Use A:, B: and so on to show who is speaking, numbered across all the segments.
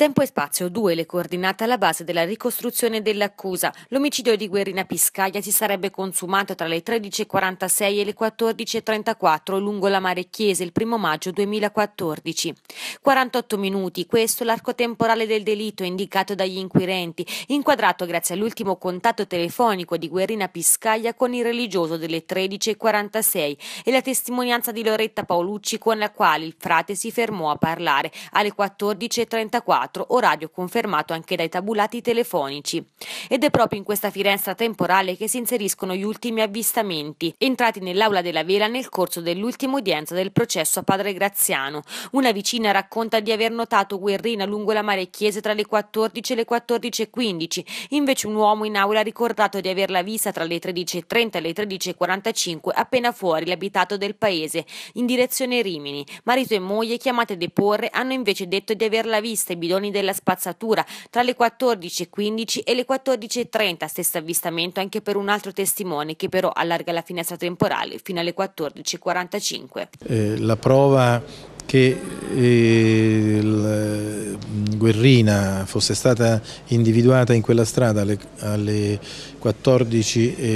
A: Tempo e spazio 2, le coordinate alla base della ricostruzione dell'accusa. L'omicidio di Guerrina Piscaglia si sarebbe consumato tra le 13.46 e le 14.34 lungo la Mare Chiese il 1 maggio 2014. 48 minuti, questo l'arco temporale del delitto indicato dagli inquirenti, inquadrato grazie all'ultimo contatto telefonico di Guerrina Piscaglia con il religioso delle 13.46 e la testimonianza di Loretta Paolucci con la quale il frate si fermò a parlare alle 14.34. 2004, orario confermato anche dai tabulati telefonici. Ed è proprio in questa finestra temporale che si inseriscono gli ultimi avvistamenti, entrati nell'aula della Vela nel corso dell'ultima udienza del processo a padre Graziano. Una vicina racconta di aver notato Guerrina lungo la mare Chiese tra le 14 e le 14.15, invece un uomo in aula ha ricordato di averla vista tra le 13.30 e le 13.45 appena fuori l'abitato del paese, in direzione Rimini. Marito e moglie chiamate a deporre hanno invece detto di averla vista e bidoni Campioni della Spazzatura tra le 14.15 e le 14.30, stesso avvistamento anche per un altro testimone che però allarga la finestra temporale fino alle 14.45.
B: Eh, la prova che eh, mm, Guerrina fosse stata individuata in quella strada alle, alle 14 e,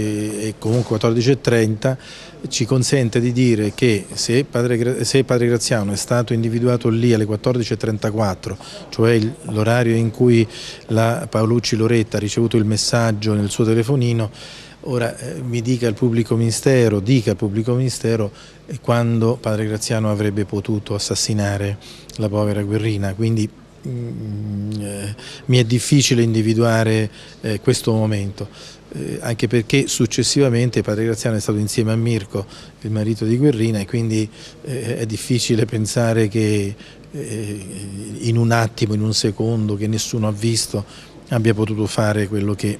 B: e comunque 14.30 ci consente di dire che se padre, se padre, Graziano è stato individuato lì alle 14.34, cioè l'orario in cui la Paolucci Loretta ha ricevuto il messaggio nel suo telefonino, Ora eh, mi dica il pubblico ministero, dica il pubblico ministero eh, quando padre Graziano avrebbe potuto assassinare la povera guerrina, quindi mh, mm, eh, mi è difficile individuare eh, questo momento. Eh, anche perché successivamente padre Graziano è stato insieme a Mirko, il marito di Guerrina, e quindi eh, è difficile pensare che in un attimo, in un secondo, che nessuno ha visto, abbia potuto fare quello che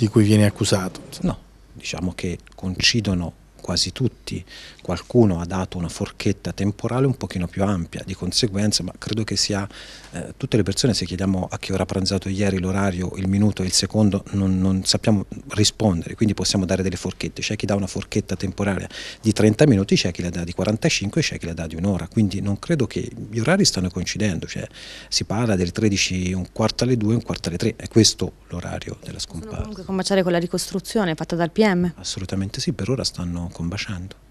B: di cui viene
C: accusato? No, diciamo che coincidono quasi tutti, qualcuno ha dato una forchetta temporale un pochino più ampia, di conseguenza, ma credo che sia, eh, tutte le persone se chiediamo a che ora ha pranzato ieri, l'orario, il minuto e il secondo, non, non, sappiamo rispondere, quindi possiamo dare delle forchette, c'è chi dà una forchetta temporale di 30 minuti, c'è chi la dà di 45, e c'è chi la dà di un'ora, quindi non credo che gli orari stanno coincidendo, cioè, si parla delle 13, un quarto alle 2, un quarto alle 3, è questo l'orario della scomparsa. Sono comunque
A: combaciare con la ricostruzione fatta dal PM?
C: Assolutamente sì, per ora stanno combaciando.